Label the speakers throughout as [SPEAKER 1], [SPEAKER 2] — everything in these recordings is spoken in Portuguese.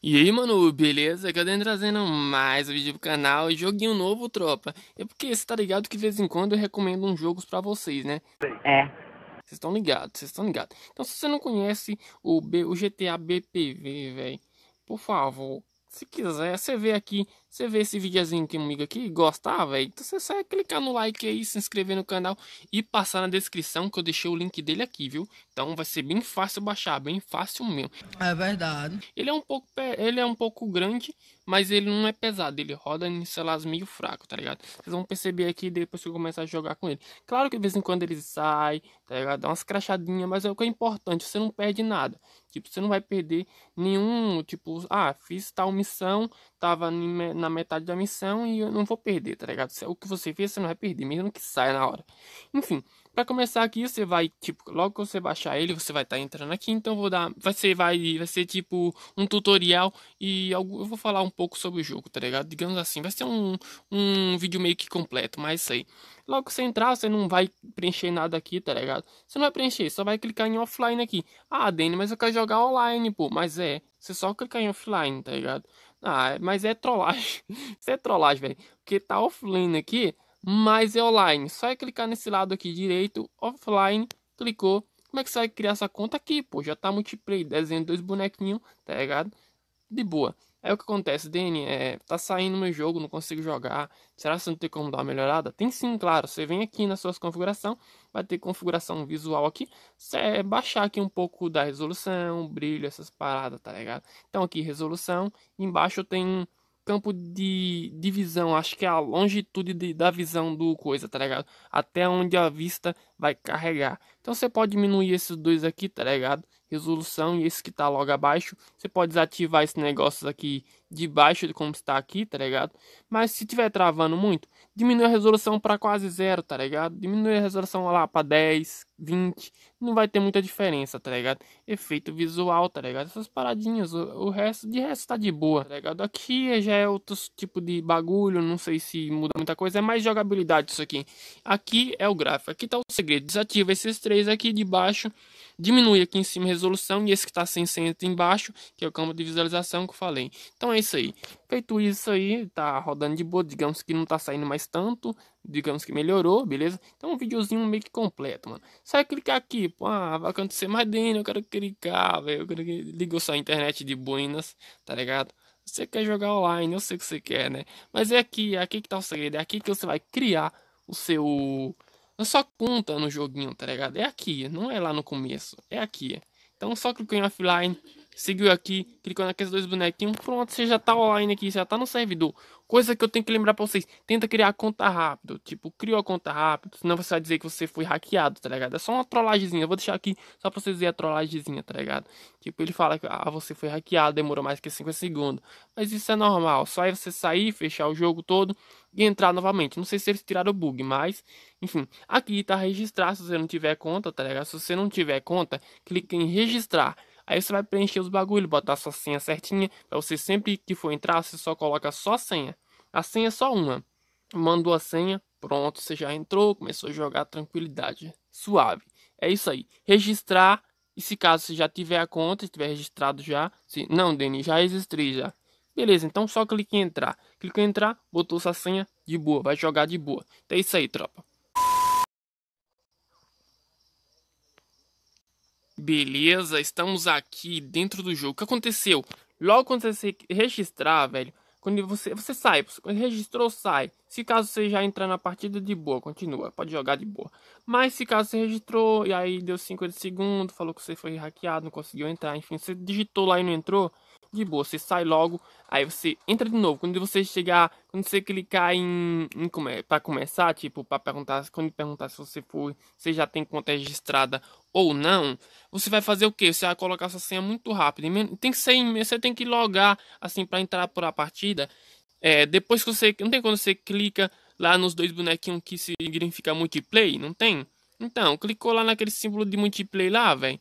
[SPEAKER 1] E aí, mano, beleza? Aqui é eu venho trazendo mais um vídeo pro canal joguinho novo, tropa. É porque você tá ligado que de vez em quando eu recomendo uns jogos pra vocês, né? É. Vocês estão ligados, vocês estão ligados. Então, se você não conhece o, B, o GTA BPV, velho, por favor, se quiser, você vê aqui você vê esse videozinho comigo aqui e gostar, ah, velho, então você sai, é clicar no like aí, se inscrever no canal e passar na descrição que eu deixei o link dele aqui, viu? Então vai ser bem fácil baixar, bem fácil mesmo. É verdade. Ele é um pouco, ele é um pouco grande, mas ele não é pesado, ele roda em celular meio fraco, tá ligado? Vocês vão perceber aqui depois que eu começar a jogar com ele. Claro que de vez em quando ele sai, tá ligado? Dá umas crachadinhas, mas é o que é importante, você não perde nada. Tipo, você não vai perder nenhum, tipo, ah, fiz tal missão, tava na metade da missão e eu não vou perder, tá ligado? É o que você fez, você não vai perder, mesmo que saia na hora. Enfim, para começar aqui, você vai, tipo, logo que você baixar ele, você vai estar tá entrando aqui, então vou dar, vai ser, vai, vai ser tipo um tutorial e algo, eu vou falar um pouco sobre o jogo, tá ligado? Digamos assim, vai ser um, um vídeo meio que completo, mas sei. Logo que você entrar, você não vai preencher nada aqui, tá ligado? Você não vai preencher, só vai clicar em offline aqui. Ah, Dani, mas eu quero jogar online, pô. Mas é, você só clicar em offline, tá ligado? Ah, mas é trollagem. Isso é trollagem, velho. Porque tá offline aqui, mas é online. Só é clicar nesse lado aqui direito, offline, clicou. Como é que você vai criar essa conta aqui, pô? Já tá multiplayer, desenho dois bonequinhos, tá ligado? De boa. Aí o que acontece, Dani, é, tá saindo meu jogo, não consigo jogar. Será que você não tem como dar uma melhorada? Tem sim, claro. Você vem aqui nas suas configurações, vai ter configuração visual aqui. Você é baixar aqui um pouco da resolução, brilho, essas paradas, tá ligado? Então aqui, resolução. Embaixo tem campo de, de visão, acho que é a longitude de, da visão do coisa, tá ligado? Até onde a vista vai carregar. Então você pode diminuir esses dois aqui, tá ligado? resolução e esse que tá logo abaixo. Você pode desativar esse negócio aqui de baixo, como está aqui, tá ligado? Mas se tiver travando muito, diminui a resolução para quase zero, tá ligado? Diminui a resolução lá para 10, 20, não vai ter muita diferença, tá ligado? Efeito visual, tá ligado? Essas paradinhas, o, o resto, de resto tá de boa, tá ligado? Aqui já é outro tipo de bagulho, não sei se muda muita coisa, é mais jogabilidade isso aqui. Aqui é o gráfico, aqui tá o segredo, desativa esses três aqui de baixo diminui aqui em cima a resolução e esse que está sem centro embaixo, que é o campo de visualização que eu falei. Então é isso aí. Feito isso aí, tá rodando de boa, digamos que não tá saindo mais tanto, digamos que melhorou, beleza? Então um videozinho meio que completo, mano. Só é clicar aqui, pô, ah, vai acontecer mais dentro, eu quero clicar, velho, eu quero que... ligou sua internet de buenas, tá ligado? Você quer jogar online, eu sei que você quer, né? Mas é aqui, é aqui que tá o segredo, é aqui que você vai criar o seu só conta no joguinho, tá ligado? É aqui, não é lá no começo, é aqui. Então só clica em offline seguiu aqui, clicou naqueles dois bonequinhos, pronto, você já tá online aqui, já tá no servidor. Coisa que eu tenho que lembrar pra vocês, tenta criar a conta rápido, tipo, criou a conta rápido, senão você vai dizer que você foi hackeado, tá ligado? É só uma trollagemzinha, eu vou deixar aqui só pra vocês verem a trollagemzinha, tá ligado? Tipo, ele fala que, ah, você foi hackeado, demorou mais que 5 segundos, mas isso é normal, só aí é você sair, fechar o jogo todo e entrar novamente. Não sei se eles tiraram o bug, mas, enfim, aqui tá registrar se você não tiver conta, tá ligado? Se você não tiver conta, clica em registrar. Aí você vai preencher os bagulhos, botar sua senha certinha, Pra você sempre que for entrar, você só coloca só a senha. A senha é só uma. Mandou a senha, pronto, você já entrou, começou a jogar tranquilidade, suave. É isso aí. Registrar, e se caso você já tiver a conta, estiver registrado já, se não, Denis, já registrei já. Beleza, então só clique em entrar. Clica em entrar, botou sua senha, de boa, vai jogar de boa. Então é isso aí, tropa. Beleza, estamos aqui dentro do jogo. O que aconteceu? Logo quando você se registrar, velho, quando você, você sai, quando registrou, sai. Se caso você já entrar na partida, de boa, continua, pode jogar de boa. Mas se caso você registrou e aí deu 50 segundos, falou que você foi hackeado, não conseguiu entrar, enfim, você digitou lá e não entrou, de boa, você sai logo, aí você entra de novo. Quando você chegar, quando você clicar em, em como é, para começar, tipo, para perguntar, quando perguntar se você foi, você já tem conta registrada ou não, você vai fazer o que? Você vai colocar sua senha muito rápido. Tem que ser, você tem que logar assim para entrar por a partida. É, depois que você não tem quando você clica lá nos dois bonequinhos que significa multiplayer, não tem? Então, clicou lá naquele símbolo de multiplayer lá, velho.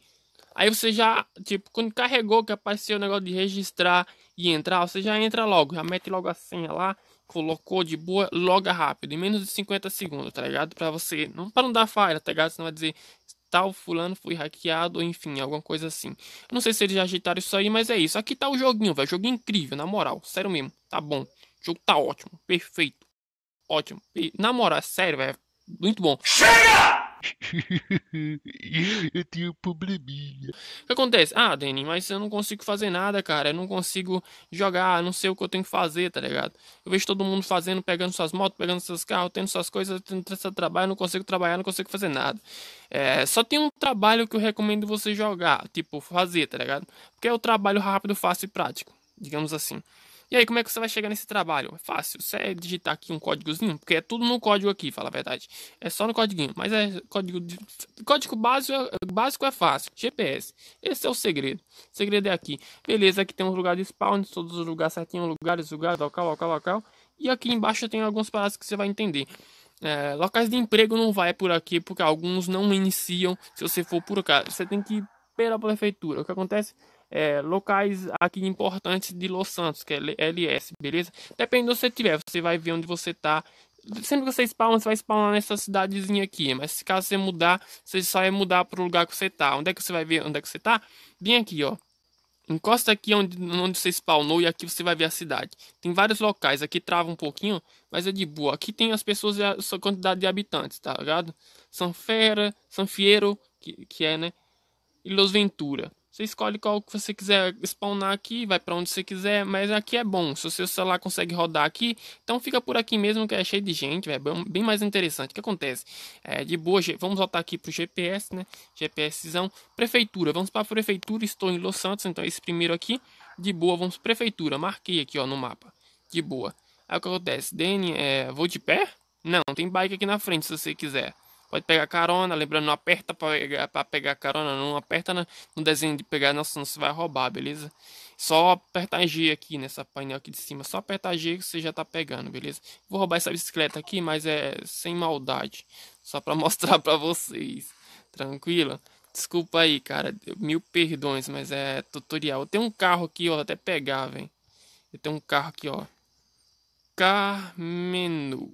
[SPEAKER 1] Aí você já, tipo, quando carregou que apareceu o negócio de registrar e entrar, você já entra logo, já mete logo a senha lá, colocou de boa, loga rápido, em menos de 50 segundos, tá ligado? Pra você, não para não dar falha, tá ligado? Você não vai dizer, tal fulano foi hackeado, enfim, alguma coisa assim. não sei se eles já ajeitaram isso aí, mas é isso. Aqui tá o joguinho, velho. jogo incrível, na moral. Sério mesmo. Tá bom. O jogo tá ótimo. Perfeito. Ótimo. E, na moral, é sério, velho. Muito bom. Chega! eu tenho um probleminha. O que acontece? Ah, Danny, mas eu não consigo fazer nada, cara. Eu não consigo jogar, não sei o que eu tenho que fazer, tá ligado? Eu vejo todo mundo fazendo, pegando suas motos, pegando seus carros, tendo suas coisas, tendo seu trabalho, não consigo trabalhar, não consigo fazer nada. É, só tem um trabalho que eu recomendo você jogar, tipo, fazer, tá ligado? Porque é o trabalho rápido, fácil e prático, digamos assim. E aí, como é que você vai chegar nesse trabalho? É fácil, você é digitar aqui um códigozinho, porque é tudo no código aqui, fala a verdade. É só no código, mas é código código básico, básico é fácil. GPS. Esse é o segredo. O segredo é aqui. Beleza, aqui tem um lugar de spawn, todos os lugares certinho, lugares, lugares, local, local, local. E aqui embaixo tem alguns parágrafos que você vai entender. É, locais de emprego não vai por aqui, porque alguns não iniciam. Se você for por cá, você tem que ir pela prefeitura. O que acontece? é, locais aqui importantes de Los Santos, que é LS, beleza? Depende de onde você tiver você vai ver onde você está. Sempre que você spawna, você vai spawnar nessa cidadezinha aqui. Mas se caso você mudar, você só vai mudar para o lugar que você está. Onde é que você vai ver onde é que você está? Bem aqui, ó. Encosta aqui onde, onde você spawnou e aqui você vai ver a cidade. Tem vários locais, aqui trava um pouquinho, mas é de boa. Aqui tem as pessoas e a sua quantidade de habitantes, tá ligado? San Sanfiero, que, que é, né? E Los Ventura. Você escolhe qual que você quiser spawnar aqui, vai para onde você quiser, mas aqui é bom. Se o seu celular consegue rodar aqui, então fica por aqui mesmo que é cheio de gente, é bem mais interessante. O que acontece? É, de boa, vamos voltar aqui pro GPS, né? GPSzão. Prefeitura, vamos para prefeitura, estou em Los Santos, então é esse primeiro aqui. De boa, vamos prefeitura, marquei aqui ó no mapa. De boa. Aí o que acontece? Dene, é, vou de pé? Não, tem bike aqui na frente se você quiser pode pegar carona. Lembrando, não aperta para pegar, pra pegar carona, não aperta no desenho de pegar, não, senão você vai roubar, beleza? Só apertar G aqui nessa painel aqui de cima, só apertar G que você já tá pegando, beleza? Vou roubar essa bicicleta aqui, mas é sem maldade, só para mostrar para vocês, tranquilo? Desculpa aí, cara, mil perdões, mas é tutorial. Eu tenho um carro aqui, ó, até pegar, velho. Eu tenho um carro aqui, ó. Carmenu.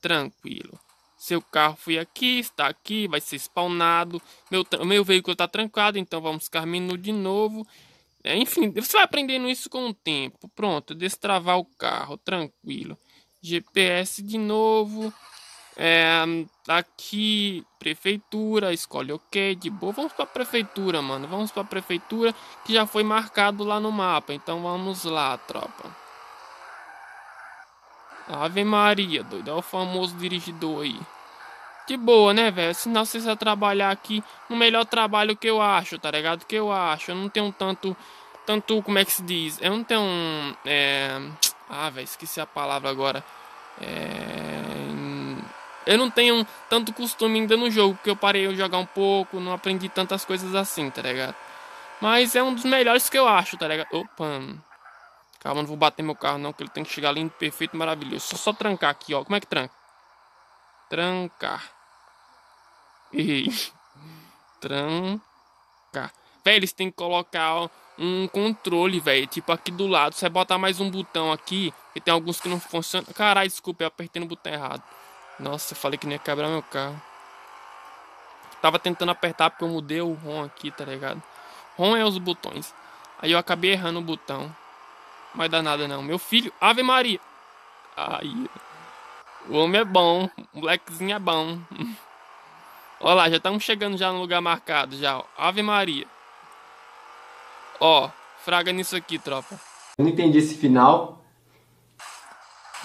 [SPEAKER 1] Tranquilo. Seu carro foi aqui, está aqui, vai ser spawnado. Meu, meu veículo está trancado, então vamos ficar menu de novo. É, enfim, você vai aprendendo isso com o tempo. Pronto, destravar o carro, tranquilo. GPS de novo. É, aqui, prefeitura, escolhe ok, é de boa. Vamos para a prefeitura, mano. Vamos para a prefeitura que já foi marcado lá no mapa. Então vamos lá, tropa. Ave Maria, doido. Olha é o famoso dirigidor aí. De boa, né, velho? Senão vocês vão trabalhar aqui no melhor trabalho que eu acho, tá ligado? Que eu acho. Eu não tenho tanto. Tanto, como é que se diz? Eu não tenho. Um, é... Ah, velho, esqueci a palavra agora. É... Eu não tenho tanto costume ainda no jogo, porque eu parei de jogar um pouco, não aprendi tantas coisas assim, tá ligado? Mas é um dos melhores que eu acho, tá ligado? Opa. Calma, não vou bater meu carro não, que ele tem que chegar lindo, perfeito, maravilhoso. Só, só trancar aqui, ó. Como é que tranca? Trancar. Errei. Trancar. Velho, eles têm que colocar ó, um controle, velho. Tipo, aqui do lado. Você botar mais um botão aqui. E tem alguns que não funcionam. Caralho, desculpa, eu apertei no botão errado. Nossa, eu falei que não ia quebrar meu carro. Tava tentando apertar porque eu mudei o ROM aqui, tá ligado? ROM é os botões. Aí eu acabei errando o botão. Não vai dar nada não. Meu filho, Ave Maria. Aí. O homem é bom. O molequezinho é bom. Olha lá, já estamos chegando já no lugar marcado já. Ó. Ave Maria. Ó, fraga nisso aqui, tropa. Eu não entendi esse final.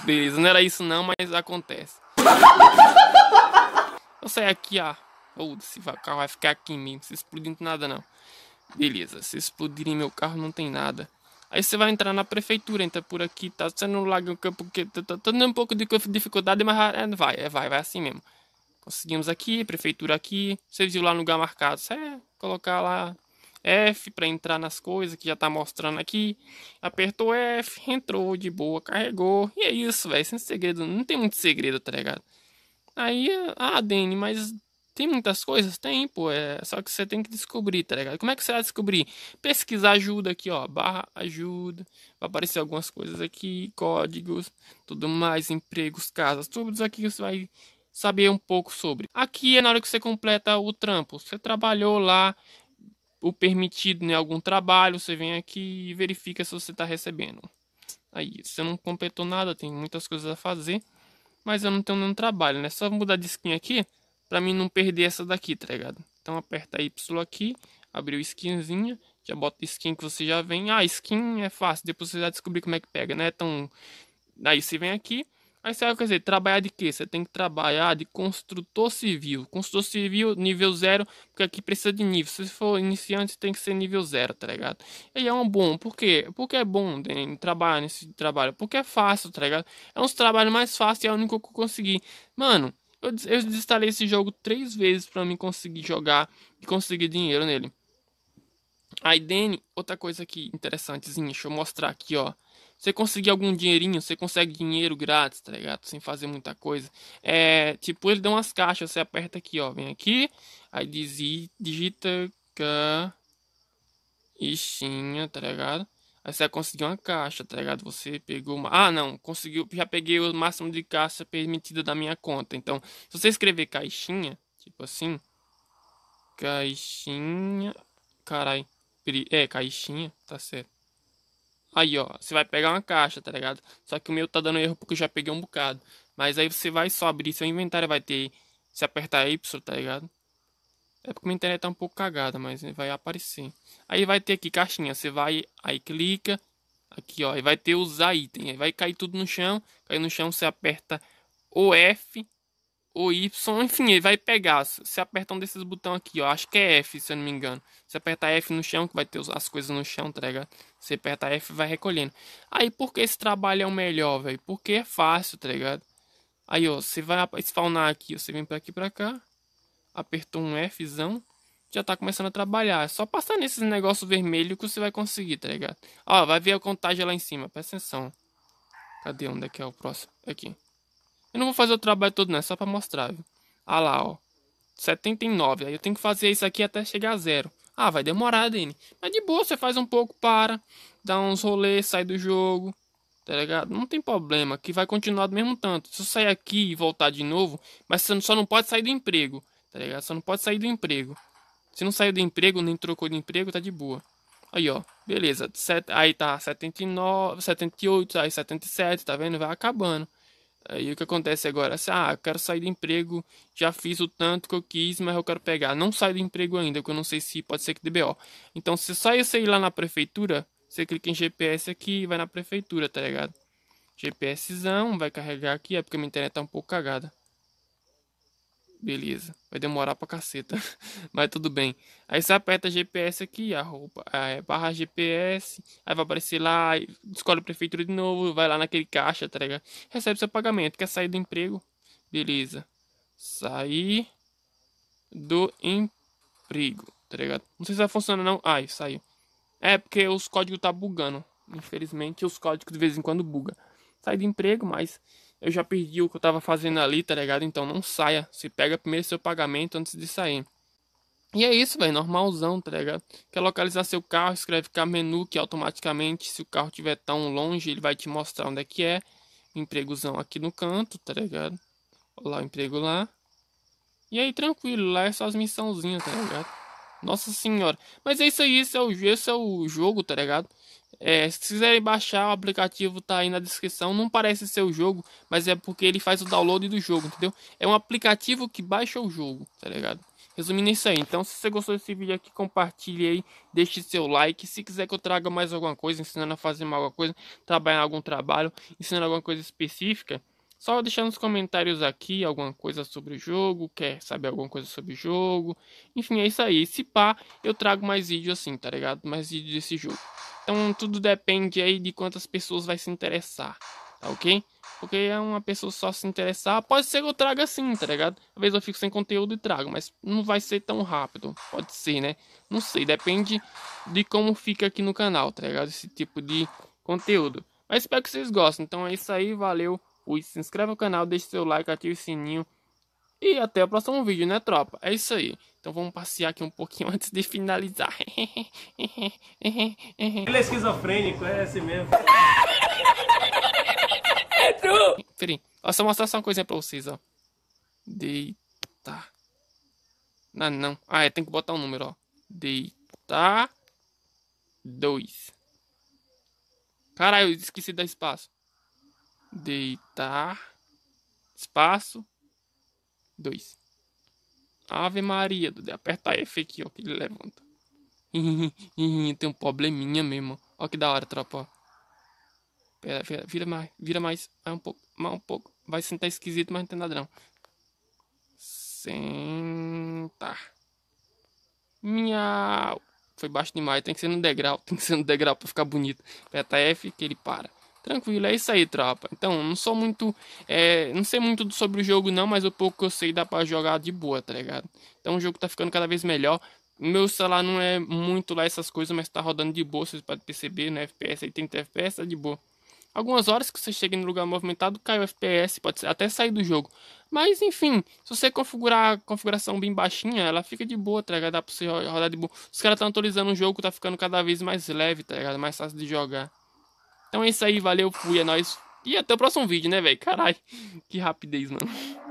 [SPEAKER 1] Beleza, não era isso não, mas acontece. Vou sair aqui, ó. Foda-se, o carro vai ficar aqui em mim. Não se explodir nada não. Beleza, se explodirem meu carro não tem nada. Aí você vai entrar na prefeitura, entra por aqui, tá sendo larga um campo que tá, tá tendo tá um pouco de dificuldade, mas é, vai, é, vai, vai assim mesmo. Conseguimos aqui, prefeitura aqui, você viu lá no lugar marcado, você é, colocar lá F para entrar nas coisas que já tá mostrando aqui. Apertou F, entrou de boa, carregou. E é isso, velho, sem segredo, não tem muito segredo, tá ligado? Aí, ah, Dani, mas tem muitas coisas? Tem, pô. É só que você tem que descobrir, tá ligado? Como é que você vai descobrir? Pesquisar ajuda aqui, ó. Barra ajuda. Vai aparecer algumas coisas aqui, códigos, tudo mais, empregos, casas, tudo isso aqui você vai saber um pouco sobre. Aqui é na hora que você completa o trampo. Você trabalhou lá, o permitido em né, algum trabalho, você vem aqui e verifica se você está recebendo. Aí, você não completou nada, tem muitas coisas a fazer, mas eu não tenho nenhum trabalho, né? Só mudar de skin aqui para mim não perder essa daqui, tá ligado? Então aperta Y aqui, abriu skinzinha, já bota skin que você já vem. Ah, skin é fácil, depois você já descobrir como é que pega, né? Então, aí você vem aqui, aí você vai quer trabalhar de quê? Você tem que trabalhar de construtor civil. Construtor civil, nível zero, porque aqui precisa de nível. Se for iniciante, tem que ser nível zero, tá ligado? E é um bom, por quê? Porque é bom né, trabalhar nesse trabalho, porque é fácil, tá ligado? É um trabalho trabalhos mais fáceis e é o único que eu consegui. Mano, eu, eu desinstalei esse jogo três vezes para me conseguir jogar e conseguir dinheiro nele. Aí, Dene, outra coisa aqui interessantezinha, deixa eu mostrar aqui, ó. Você conseguir algum dinheirinho, você consegue dinheiro grátis, tá ligado? Sem fazer muita coisa. É, tipo, ele dá umas caixas, você aperta aqui, ó, vem aqui, aí digita, ca, ixinha, tá ligado? Aí você conseguiu uma caixa, tá ligado? Você pegou uma. Ah, não, conseguiu. Já peguei o máximo de caixa permitida da minha conta. Então, se você escrever caixinha, tipo assim. Caixinha. Carai. É, caixinha, tá certo. Aí, ó, você vai pegar uma caixa, tá ligado? Só que o meu tá dando erro porque eu já peguei um bocado. Mas aí você vai só abrir seu inventário, vai ter. Se apertar Y, tá ligado? É porque minha internet tá um pouco cagada, mas vai aparecer. Aí vai ter aqui caixinha. Você vai, aí clica. Aqui, ó. E vai ter usar item. Aí vai cair tudo no chão. Cair no chão, você aperta o F, o Y. Enfim, ele vai pegar. Você aperta um desses botões aqui, ó. Acho que é F, se eu não me engano. Você aperta F no chão, que vai ter as coisas no chão, tá ligado? Você aperta F e vai recolhendo. Aí, por que esse trabalho é o melhor, velho? Porque é fácil, tá ligado? Aí, ó. Você vai spawnar aqui. Você vem para aqui, pra cá apertou um Fzão, já tá começando a trabalhar. É só passar nesse negócio vermelho que você vai conseguir, tá ligado? Ó, vai ver a contagem lá em cima, presta atenção. Cadê onde é que é o próximo? Aqui. Eu não vou fazer o trabalho todo, né, só pra mostrar, viu? Ah lá, ó. 79. Aí eu tenho que fazer isso aqui até chegar a zero. Ah, vai demorar, Dani. Mas de boa, você faz um pouco, para. Dá uns rolês, sai do jogo. Tá ligado? Não tem problema, que vai continuar do mesmo tanto. Se eu sair aqui e voltar de novo, mas você só não pode sair do emprego. Tá ligado? Só não pode sair do emprego. Se não saiu do emprego, nem trocou de emprego, tá de boa. Aí, ó. Beleza. Set, aí tá 79, 78, aí 77, tá vendo? Vai acabando. Aí o que acontece agora? Assim, ah, eu quero sair do emprego, já fiz o tanto que eu quis, mas eu quero pegar. Não sai do emprego ainda, porque eu não sei se pode ser que DBO. Então, se só eu sair lá na prefeitura, você clica em GPS aqui e vai na prefeitura, tá ligado? GPSzão, vai carregar aqui, é porque minha internet tá um pouco cagada. Beleza, vai demorar pra caceta, mas tudo bem. Aí você aperta GPS aqui, a roupa, é, barra GPS, aí vai aparecer lá, escolhe o prefeitura de novo, vai lá naquele caixa, tá ligado? Recebe seu pagamento, quer sair do emprego? Beleza, sair do emprego, tá ligado? Não sei se vai funcionar não, ai, saiu. É porque os códigos tá bugando, infelizmente os códigos de vez em quando bugam. Sai do emprego, mas eu já perdi o que eu tava fazendo ali, tá ligado? Então não saia. Se pega primeiro seu pagamento antes de sair. E é isso, velho, normalzão, tá ligado? Quer localizar seu carro, escreve cá menu que automaticamente, se o carro tiver tão longe, ele vai te mostrar onde é que é. Empregozão aqui no canto, tá ligado? Olha lá o emprego lá. E aí, tranquilo, lá é só as missãozinhas, tá ligado? Nossa senhora. Mas é isso aí, esse é o, esse é o jogo, tá ligado? É, se quiserem baixar, o aplicativo tá aí na descrição. Não parece ser o jogo, mas é porque ele faz o download do jogo, entendeu? É um aplicativo que baixa o jogo, tá ligado? Resumindo isso aí. Então, se você gostou desse vídeo aqui, compartilhe aí, deixe seu like. Se quiser que eu traga mais alguma coisa, ensinando a fazer alguma coisa, trabalhar algum trabalho, ensinando alguma coisa específica, só deixar nos comentários aqui alguma coisa sobre o jogo, quer saber alguma coisa sobre o jogo. Enfim, é isso aí. Se pá, eu trago mais vídeo assim, tá ligado? Mais vídeo desse jogo. Então tudo depende aí de quantas pessoas vai se interessar, tá ok? Porque é uma pessoa só se interessar, pode ser que eu traga assim, tá ligado? Às vezes eu fico sem conteúdo e trago, mas não vai ser tão rápido. Pode ser, né? Não sei, depende de como fica aqui no canal, tá ligado? Esse tipo de conteúdo. Mas espero que vocês gostem. Então é isso aí, valeu curte, se inscreve no canal, deixe seu like, ative o sininho. E até o próximo vídeo, né, tropa? É isso aí. Então vamos passear aqui um pouquinho antes de finalizar. Ele é esquizofrênico, é assim mesmo. é true! Peraí, ó, só mostrar só uma coisinha pra vocês, ó. Deita. Não, ah, não. Ah, é, tem que botar um número, ó. Deita. Dois. Caralho, esqueci da espaço deitar, espaço, dois Ave Maria, Dudu. Aperta F aqui, ó, que ele levanta. Tem um probleminha mesmo. Ó que da hora, tropa. Pera, pera, vira mais, vira mais, mais um pouco, mais um pouco. Vai sentar esquisito, mas não tem nada não. Sentar. Miau. Foi baixo demais, tem que ser no degrau, tem que ser no degrau pra ficar bonito. Aperta F que ele para. Tranquilo, é isso aí, tropa. Então, não sou muito. É, não sei muito sobre o jogo, não, mas o pouco que eu sei dá pra jogar de boa, tá ligado? Então o jogo tá ficando cada vez melhor. Meu celular não é muito lá essas coisas, mas tá rodando de boa, vocês podem perceber, né? FPS aí tem FPS, tá de boa. Algumas horas que você chega no lugar movimentado, cai o FPS, pode até sair do jogo. Mas enfim, se você configurar a configuração bem baixinha, ela fica de boa, tá ligado? Dá pra você rodar de boa. Os caras estão atualizando o jogo, tá ficando cada vez mais leve, tá ligado? Mais fácil de jogar. Então é isso aí, valeu, fui, é nóis. E até o próximo vídeo, né, velho? Caralho, que rapidez, mano.